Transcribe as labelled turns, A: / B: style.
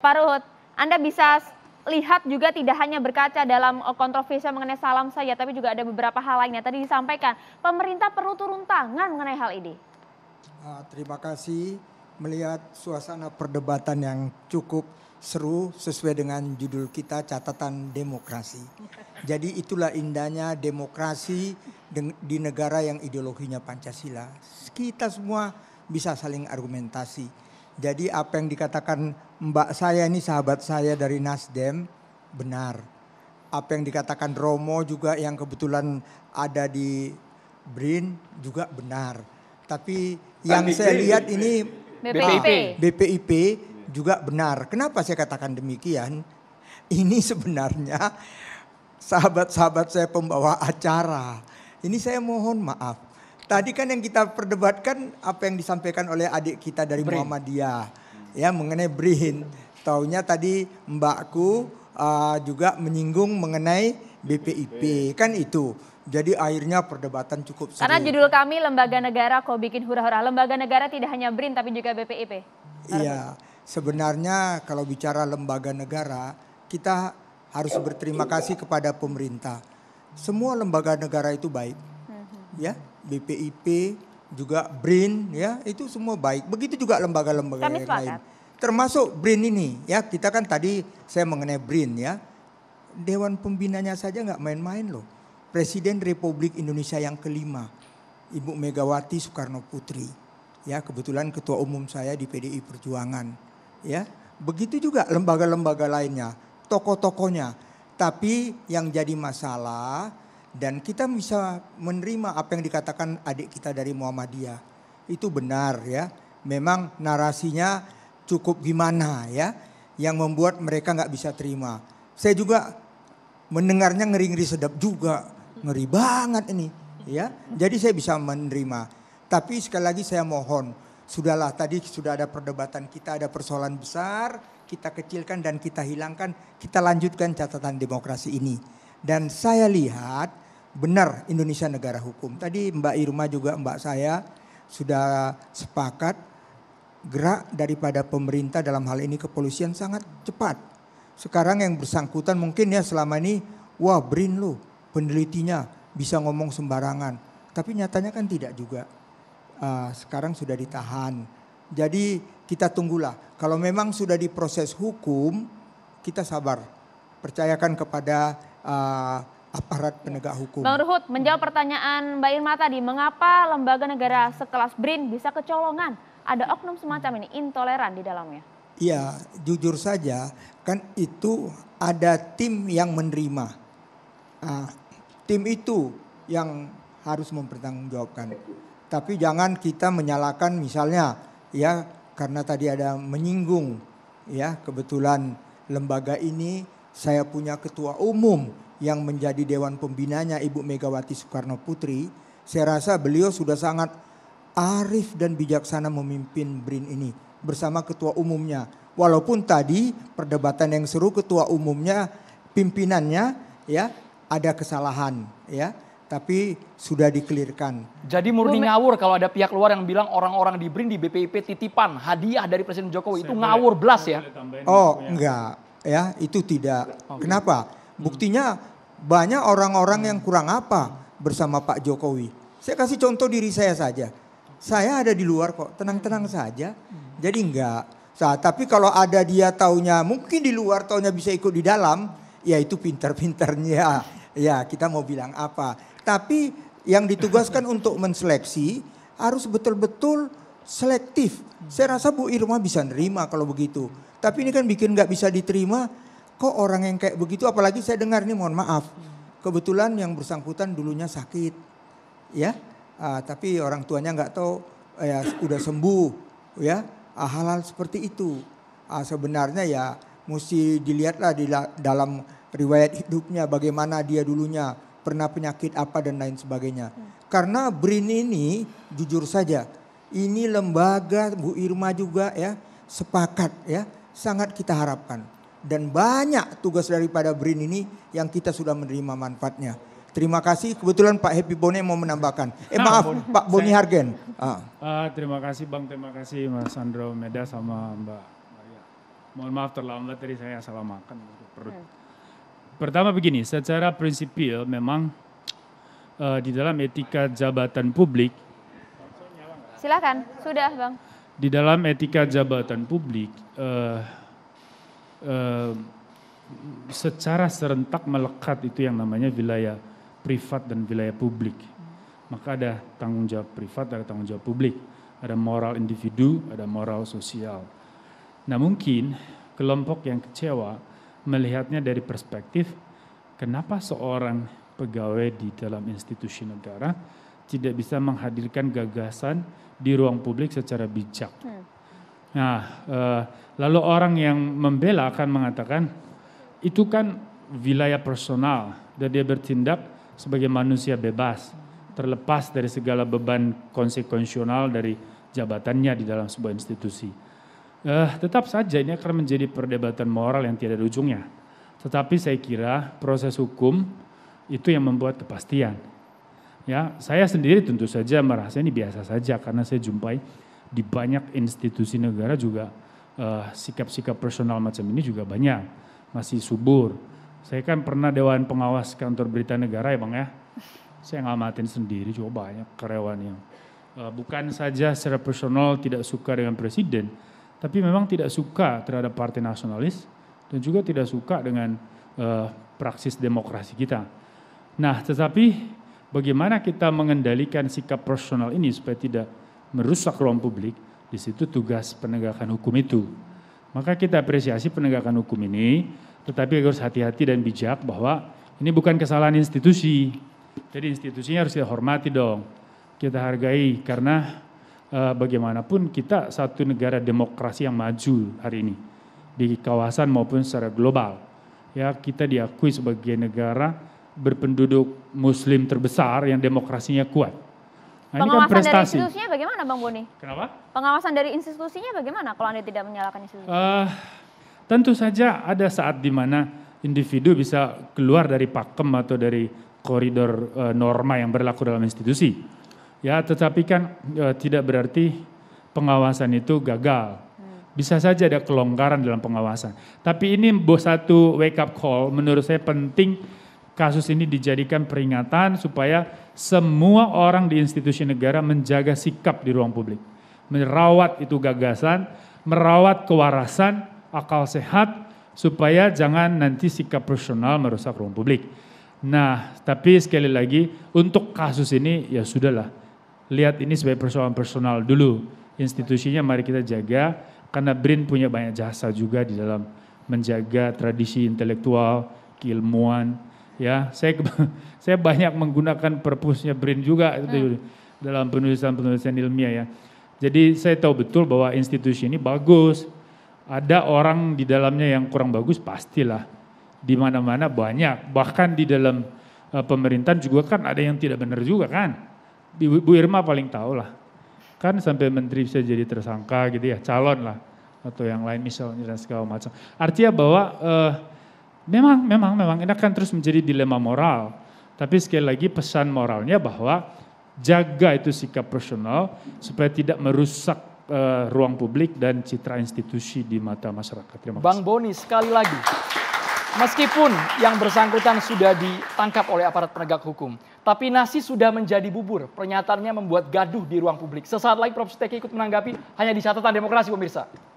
A: Pak Ruhut, Anda bisa lihat juga tidak hanya berkaca dalam eh, kontroversi mengenai salam saja, tapi juga ada beberapa hal lainnya. Tadi disampaikan, pemerintah perlu turun tangan mengenai hal ini. Ah, terima kasih melihat suasana perdebatan yang cukup seru sesuai dengan judul kita catatan demokrasi. Jadi itulah indahnya demokrasi di negara yang ideologinya Pancasila. Kita semua bisa saling argumentasi jadi apa yang dikatakan mbak saya ini sahabat saya dari Nasdem benar. Apa yang dikatakan Romo juga yang kebetulan ada di Brin juga benar. Tapi yang BPIP. saya lihat ini BPIP. BPIP juga benar. Kenapa saya katakan demikian? Ini sebenarnya sahabat-sahabat saya pembawa acara. Ini saya mohon maaf Tadi kan yang kita perdebatkan apa yang disampaikan oleh adik kita dari Brin. Muhammadiyah ya mengenai Brihin. Taunya tadi mbakku uh, juga menyinggung mengenai BPIP kan itu. Jadi akhirnya perdebatan cukup seru. Karena judul kami lembaga negara kok bikin hura-hura. Lembaga negara tidak hanya BRIN tapi juga BPIP. Iya. Sebenarnya kalau bicara lembaga negara, kita harus berterima kasih kepada pemerintah. Semua lembaga negara itu baik. Mhm. Ya. BPIP, juga BRIN ya, itu semua baik. Begitu juga lembaga-lembaga yang lain. Termasuk BRIN ini ya, kita kan tadi saya mengenai BRIN ya. Dewan pembinanya saja nggak main-main loh. Presiden Republik Indonesia yang kelima, Ibu Megawati Soekarno Putri. Ya, kebetulan ketua umum saya di PDI Perjuangan. Ya, begitu juga lembaga-lembaga lainnya, tokoh-tokohnya. Tapi yang jadi masalah dan kita bisa menerima apa yang dikatakan adik kita dari Muhammadiyah. Itu benar ya. Memang narasinya cukup gimana ya yang membuat mereka nggak bisa terima. Saya juga mendengarnya ngeri-ngeri sedap juga. Ngeri banget ini ya. Jadi saya bisa menerima. Tapi sekali lagi saya mohon, sudahlah tadi sudah ada perdebatan kita, ada persoalan besar, kita kecilkan dan kita hilangkan, kita lanjutkan catatan demokrasi ini dan saya lihat benar Indonesia negara hukum. Tadi Mbak Irma juga Mbak saya sudah sepakat gerak daripada pemerintah dalam hal ini kepolisian sangat cepat. Sekarang yang bersangkutan mungkin ya selama ini wah Brin lu penelitinya bisa ngomong sembarangan. Tapi nyatanya kan tidak juga. Uh, sekarang sudah ditahan. Jadi kita tunggulah. Kalau memang sudah diproses hukum, kita sabar. Percayakan kepada uh, aparat penegak hukum. Bang Ruhut, menjawab pertanyaan Mbak Irma tadi, mengapa lembaga negara sekelas BRIN bisa kecolongan? Ada oknum semacam ini, intoleran di dalamnya. Iya, jujur saja kan itu ada tim yang menerima. Uh, tim itu yang harus mempertanggungjawabkan. Tapi jangan kita menyalahkan misalnya ya karena tadi ada menyinggung ya kebetulan lembaga ini saya punya ketua umum yang menjadi dewan pembinanya Ibu Megawati Soekarno Putri, saya rasa beliau sudah sangat arif dan bijaksana memimpin BRIN ini bersama ketua umumnya. Walaupun tadi perdebatan yang seru ketua umumnya pimpinannya ya ada kesalahan ya, tapi sudah dikelirkan. Jadi murni ngawur kalau ada pihak luar yang bilang orang-orang di BRIN di BPIP titipan hadiah dari Presiden Jokowi itu ngawur belas ya. Oh, enggak ya itu tidak. Okay. Kenapa? Buktinya banyak orang-orang yang kurang apa bersama Pak Jokowi. Saya kasih contoh diri saya saja. Saya ada di luar kok, tenang-tenang hmm. saja. Jadi enggak. Nah, tapi kalau ada dia taunya mungkin di luar taunya bisa ikut di dalam, ya itu pintar-pintarnya. Ya, kita mau bilang apa. Tapi yang ditugaskan untuk menseleksi harus betul-betul selektif. Saya rasa Bu Irma bisa nerima kalau begitu. Tapi ini kan bikin nggak bisa diterima. Kok orang yang kayak begitu, apalagi saya dengar nih, mohon maaf. Kebetulan yang bersangkutan dulunya sakit, ya. Ah, tapi orang tuanya nggak tahu, ya udah sembuh, ya. Ah, hal-hal seperti itu. Ah, sebenarnya ya mesti dilihatlah di dalam riwayat hidupnya, bagaimana dia dulunya pernah penyakit apa dan lain sebagainya. Karena BRIN ini jujur saja, ini lembaga Bu Irma juga ya sepakat ya sangat kita harapkan. Dan banyak tugas daripada BRIN ini yang kita sudah menerima manfaatnya. Terima kasih. Kebetulan Pak Happy Bone mau menambahkan. Eh nah, maaf nah, Pak Boni Hargen. Ah.
B: Uh, terima kasih Bang, terima kasih Mas Sandro Meda sama Mbak Maria. Mohon maaf terlambat tadi saya salah makan perut. Pertama begini, secara prinsipil memang uh, di dalam etika jabatan publik.
A: Silakan, sudah Bang
B: di dalam etika jabatan publik uh, uh, secara serentak melekat itu yang namanya wilayah privat dan wilayah publik. Maka ada tanggung jawab privat, ada tanggung jawab publik, ada moral individu, ada moral sosial. Nah mungkin kelompok yang kecewa melihatnya dari perspektif kenapa seorang pegawai di dalam institusi negara tidak bisa menghadirkan gagasan di ruang publik secara bijak. Hmm. Nah, e, lalu orang yang membela akan mengatakan itu kan wilayah personal dan dia bertindak sebagai manusia bebas, terlepas dari segala beban konsekuensional dari jabatannya di dalam sebuah institusi. Eh, tetap saja ini akan menjadi perdebatan moral yang tidak ada ujungnya. Tetapi saya kira proses hukum itu yang membuat kepastian Ya, saya sendiri tentu saja merasa ini biasa saja karena saya jumpai di banyak institusi negara juga eh, sikap-sikap uh, personal macam ini juga banyak masih subur. Saya kan pernah dewan pengawas kantor berita negara ya bang ya. Saya ngamatin sendiri coba banyak karyawan yang uh, bukan saja secara personal tidak suka dengan presiden, tapi memang tidak suka terhadap partai nasionalis dan juga tidak suka dengan uh, praksis demokrasi kita. Nah, tetapi bagaimana kita mengendalikan sikap personal ini supaya tidak merusak ruang publik, di situ tugas penegakan hukum itu. Maka kita apresiasi penegakan hukum ini, tetapi harus hati-hati dan bijak bahwa ini bukan kesalahan institusi. Jadi institusinya harus kita hormati dong, kita hargai karena e, bagaimanapun kita satu negara demokrasi yang maju hari ini di kawasan maupun secara global. Ya kita diakui sebagai negara berpenduduk muslim terbesar yang demokrasinya kuat. Nah, Pengawasan ini kan prestasi. dari institusinya
A: bagaimana Bang Boni? Kenapa? Pengawasan dari institusinya bagaimana kalau Anda tidak menyalahkan institusi?
B: Uh, tentu saja ada saat di mana individu bisa keluar dari pakem atau dari koridor uh, norma yang berlaku dalam institusi. Ya, tetapi kan uh, tidak berarti pengawasan itu gagal. Hmm. Bisa saja ada kelonggaran dalam pengawasan. Tapi ini satu wake up call menurut saya penting kasus ini dijadikan peringatan supaya semua orang di institusi negara menjaga sikap di ruang publik. Merawat itu gagasan, merawat kewarasan, akal sehat, supaya jangan nanti sikap personal merusak ruang publik. Nah, tapi sekali lagi untuk kasus ini ya sudahlah. Lihat ini sebagai persoalan personal dulu. Institusinya mari kita jaga karena BRIN punya banyak jasa juga di dalam menjaga tradisi intelektual, keilmuan, ya saya saya banyak menggunakan perpusnya BRIN juga hmm. dalam penulisan-penulisan ilmiah ya. Jadi saya tahu betul bahwa institusi ini bagus. Ada orang di dalamnya yang kurang bagus pastilah. Di mana-mana banyak, bahkan di dalam uh, pemerintahan juga kan ada yang tidak benar juga kan. Bu, Bu Irma paling tahu lah. Kan sampai menteri bisa jadi tersangka gitu ya, calon lah atau yang lain misalnya dan segala macam. Artinya bahwa uh, Memang, memang, memang ini akan terus menjadi dilema moral. Tapi sekali lagi pesan moralnya bahwa jaga itu sikap personal supaya tidak merusak uh, ruang publik dan citra institusi di mata masyarakat. Terima kasih. Bang Boni
A: sekali lagi. Meskipun yang bersangkutan sudah ditangkap oleh aparat penegak hukum, tapi nasi sudah menjadi bubur. Pernyataannya membuat gaduh di ruang publik. Sesaat lagi Prof. Steki ikut menanggapi hanya di catatan demokrasi pemirsa.